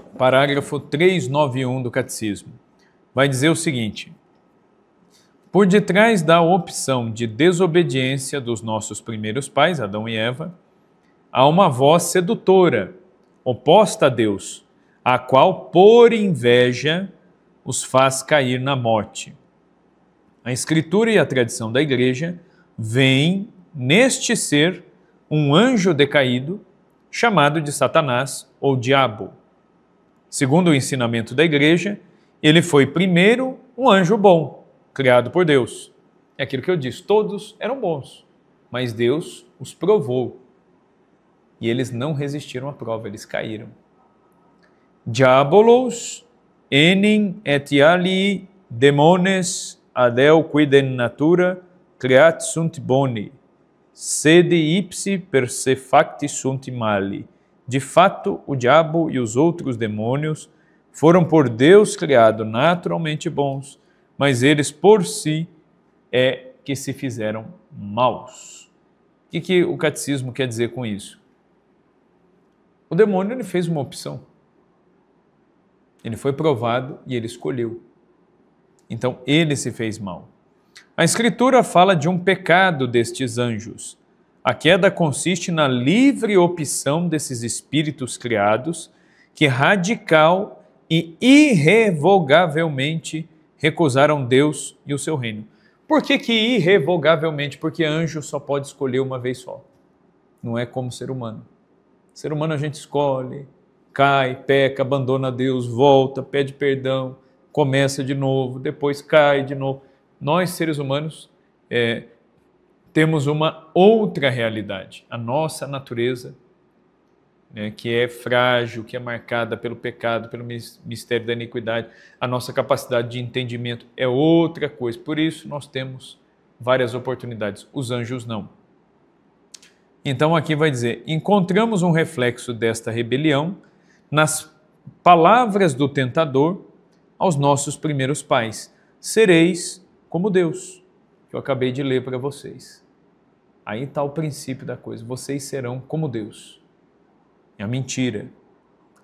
parágrafo 391 do Catecismo, vai dizer o seguinte: Por detrás da opção de desobediência dos nossos primeiros pais, Adão e Eva, há uma voz sedutora, oposta a Deus, a qual, por inveja, os faz cair na morte. A Escritura e a tradição da Igreja veem neste ser um anjo decaído chamado de Satanás ou Diabo Segundo o ensinamento da igreja, ele foi primeiro um anjo bom, criado por Deus. É aquilo que eu disse, todos eram bons, mas Deus os provou. E eles não resistiram à prova, eles caíram. Diabolos enim et ali demones adeo quidem natura creat sunt boni, sede ipsi per se facti sunt mali. De fato, o diabo e os outros demônios foram por Deus criados naturalmente bons, mas eles por si é que se fizeram maus. O que, que o catecismo quer dizer com isso? O demônio ele fez uma opção. Ele foi provado e ele escolheu. Então ele se fez mal. A Escritura fala de um pecado destes anjos. A queda consiste na livre opção desses espíritos criados que radical e irrevogavelmente recusaram Deus e o seu reino. Por que, que irrevogavelmente? Porque anjo só pode escolher uma vez só. Não é como ser humano. Ser humano a gente escolhe, cai, peca, abandona Deus, volta, pede perdão, começa de novo, depois cai de novo. Nós, seres humanos, é, temos uma outra realidade, a nossa natureza, né, que é frágil, que é marcada pelo pecado, pelo mistério da iniquidade. A nossa capacidade de entendimento é outra coisa. Por isso, nós temos várias oportunidades. Os anjos não. Então, aqui vai dizer: encontramos um reflexo desta rebelião nas palavras do tentador aos nossos primeiros pais: sereis como Deus, que eu acabei de ler para vocês. Aí está o princípio da coisa: vocês serão como Deus. É a mentira.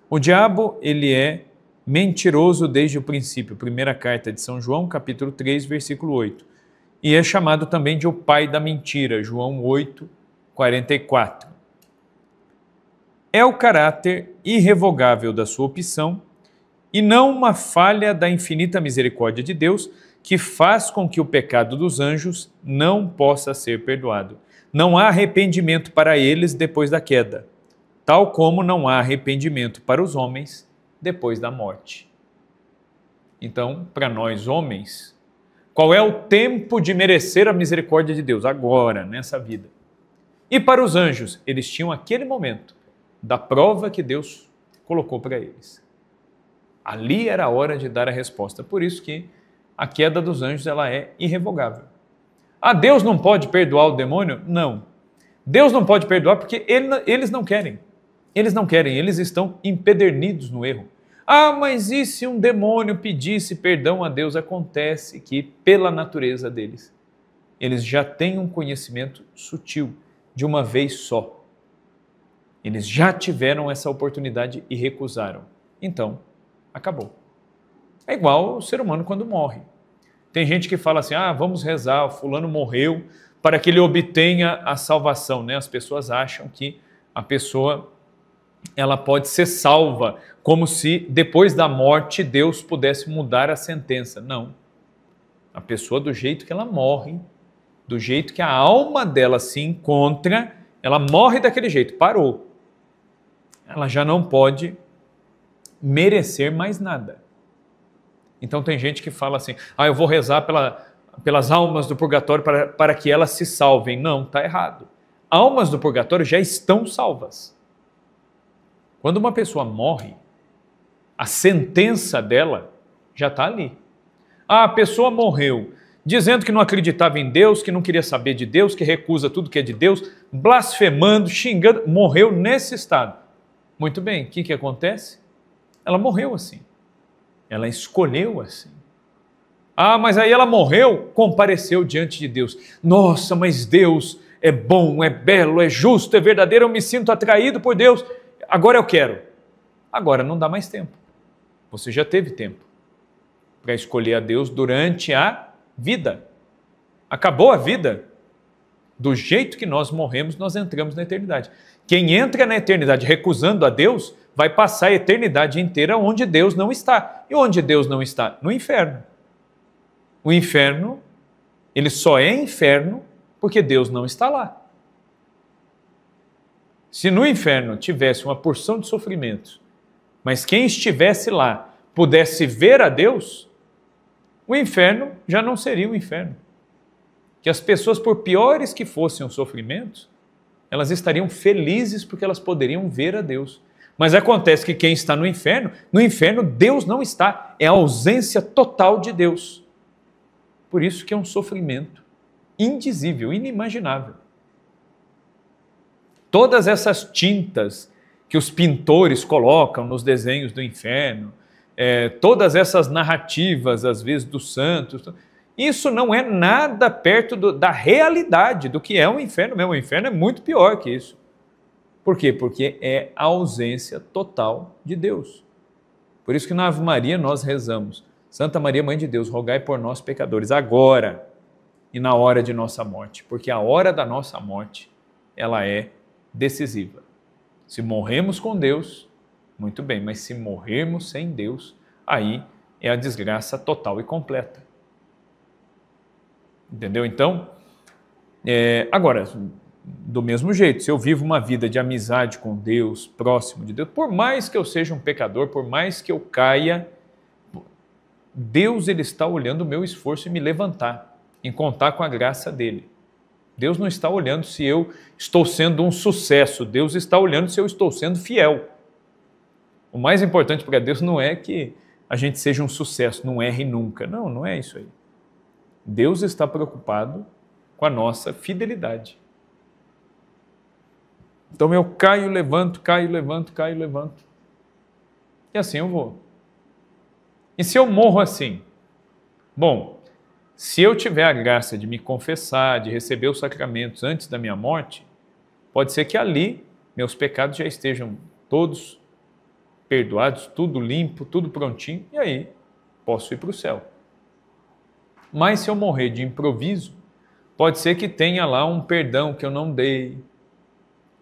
O diabo, ele é mentiroso desde o princípio. Primeira carta de São João, capítulo 3, versículo 8. E é chamado também de o pai da mentira, João 8, 44. É o caráter irrevogável da sua opção e não uma falha da infinita misericórdia de Deus que faz com que o pecado dos anjos não possa ser perdoado. Não há arrependimento para eles depois da queda, tal como não há arrependimento para os homens depois da morte. Então, para nós homens, qual é o tempo de merecer a misericórdia de Deus? Agora, nessa vida. E para os anjos, eles tinham aquele momento da prova que Deus colocou para eles. Ali era a hora de dar a resposta. Por isso que a queda dos anjos ela é irrevogável. Ah, Deus não pode perdoar o demônio? Não. Deus não pode perdoar porque ele, eles não querem. Eles não querem, eles estão empedernidos no erro. Ah, mas e se um demônio pedisse perdão a Deus? Acontece que, pela natureza deles, eles já têm um conhecimento sutil, de uma vez só. Eles já tiveram essa oportunidade e recusaram. Então, acabou. É igual o ser humano quando morre. Tem gente que fala assim: ah, vamos rezar, o fulano morreu para que ele obtenha a salvação. Né? As pessoas acham que a pessoa ela pode ser salva, como se depois da morte Deus pudesse mudar a sentença. Não. A pessoa, do jeito que ela morre, do jeito que a alma dela se encontra, ela morre daquele jeito, parou. Ela já não pode merecer mais nada. Então tem gente que fala assim: ah, eu vou rezar pela, pelas almas do purgatório para, para que elas se salvem. Não, está errado. Almas do purgatório já estão salvas. Quando uma pessoa morre, a sentença dela já está ali. Ah, a pessoa morreu dizendo que não acreditava em Deus, que não queria saber de Deus, que recusa tudo que é de Deus, blasfemando, xingando, morreu nesse estado. Muito bem, o que, que acontece? Ela morreu assim. Ela escolheu assim. Ah, mas aí ela morreu, compareceu diante de Deus. Nossa, mas Deus é bom, é belo, é justo, é verdadeiro, eu me sinto atraído por Deus. Agora eu quero. Agora não dá mais tempo. Você já teve tempo para escolher a Deus durante a vida. Acabou a vida. Do jeito que nós morremos, nós entramos na eternidade. Quem entra na eternidade recusando a Deus, vai passar a eternidade inteira onde Deus não está. E onde Deus não está? No inferno. O inferno, ele só é inferno porque Deus não está lá. Se no inferno tivesse uma porção de sofrimento, mas quem estivesse lá pudesse ver a Deus, o inferno já não seria um inferno. Que as pessoas, por piores que fossem os sofrimentos, elas estariam felizes porque elas poderiam ver a Deus mas acontece que quem está no inferno, no inferno Deus não está, é a ausência total de Deus. Por isso que é um sofrimento indizível, inimaginável. Todas essas tintas que os pintores colocam nos desenhos do inferno, é, todas essas narrativas, às vezes, dos santos, isso não é nada perto do, da realidade, do que é o um inferno mesmo. O inferno é muito pior que isso. Por quê? Porque é a ausência total de Deus. Por isso que na Ave Maria nós rezamos: Santa Maria, Mãe de Deus, rogai por nós, pecadores, agora e na hora de nossa morte, porque a hora da nossa morte ela é decisiva. Se morremos com Deus, muito bem, mas se morrermos sem Deus, aí é a desgraça total e completa. Entendeu? Então, é, agora, do mesmo jeito, se eu vivo uma vida de amizade com Deus, próximo de Deus, por mais que eu seja um pecador, por mais que eu caia, Deus ele está olhando o meu esforço em me levantar, em contar com a graça dele. Deus não está olhando se eu estou sendo um sucesso, Deus está olhando se eu estou sendo fiel. O mais importante para Deus não é que a gente seja um sucesso, não erre nunca. Não, não é isso aí. Deus está preocupado com a nossa fidelidade. Então eu caio, levanto, caio, levanto, caio, levanto. E assim eu vou. E se eu morro assim? Bom, se eu tiver a graça de me confessar, de receber os sacramentos antes da minha morte, pode ser que ali meus pecados já estejam todos perdoados, tudo limpo, tudo prontinho, e aí posso ir para o céu. Mas se eu morrer de improviso, pode ser que tenha lá um perdão que eu não dei,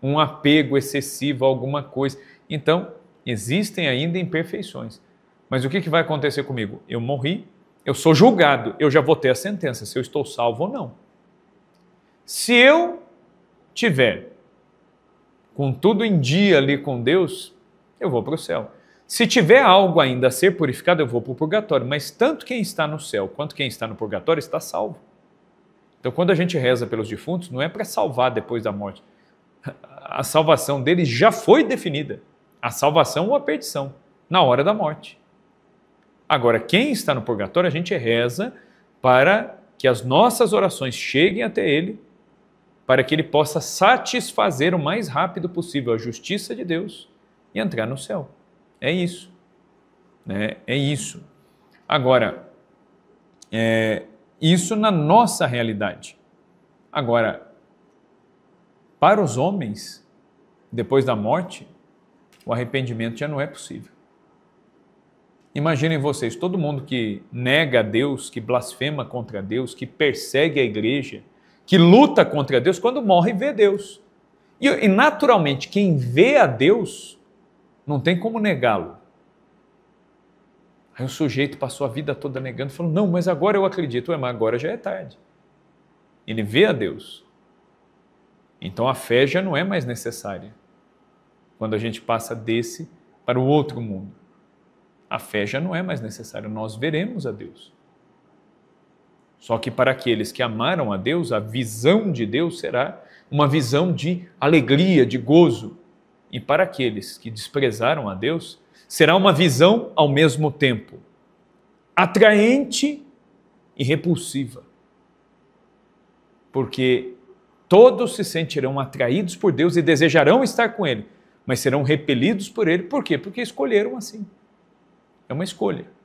um apego excessivo a alguma coisa. Então, existem ainda imperfeições. Mas o que, que vai acontecer comigo? Eu morri, eu sou julgado, eu já vou ter a sentença, se eu estou salvo ou não. Se eu tiver com tudo em dia ali com Deus, eu vou para o céu. Se tiver algo ainda a ser purificado, eu vou para o purgatório. Mas tanto quem está no céu quanto quem está no purgatório está salvo. Então, quando a gente reza pelos defuntos, não é para salvar depois da morte, a salvação deles já foi definida. A salvação ou a perdição, na hora da morte. Agora, quem está no purgatório, a gente reza para que as nossas orações cheguem até ele, para que ele possa satisfazer o mais rápido possível a justiça de Deus e entrar no céu. É isso. Né? É isso. Agora, é, isso na nossa realidade. Agora, para os homens, depois da morte, o arrependimento já não é possível. Imaginem vocês, todo mundo que nega a Deus, que blasfema contra Deus, que persegue a igreja, que luta contra Deus, quando morre vê Deus. E, e naturalmente, quem vê a Deus não tem como negá-lo. Aí o sujeito passou a vida toda negando, falou: Não, mas agora eu acredito. É, mas agora já é tarde. Ele vê a Deus. Então a fé já não é mais necessária quando a gente passa desse para o outro mundo. A fé já não é mais necessária, nós veremos a Deus. Só que para aqueles que amaram a Deus, a visão de Deus será uma visão de alegria, de gozo. E para aqueles que desprezaram a Deus, será uma visão ao mesmo tempo atraente e repulsiva. Porque Todos se sentirão atraídos por Deus e desejarão estar com Ele, mas serão repelidos por Ele. Por quê? Porque escolheram assim. É uma escolha.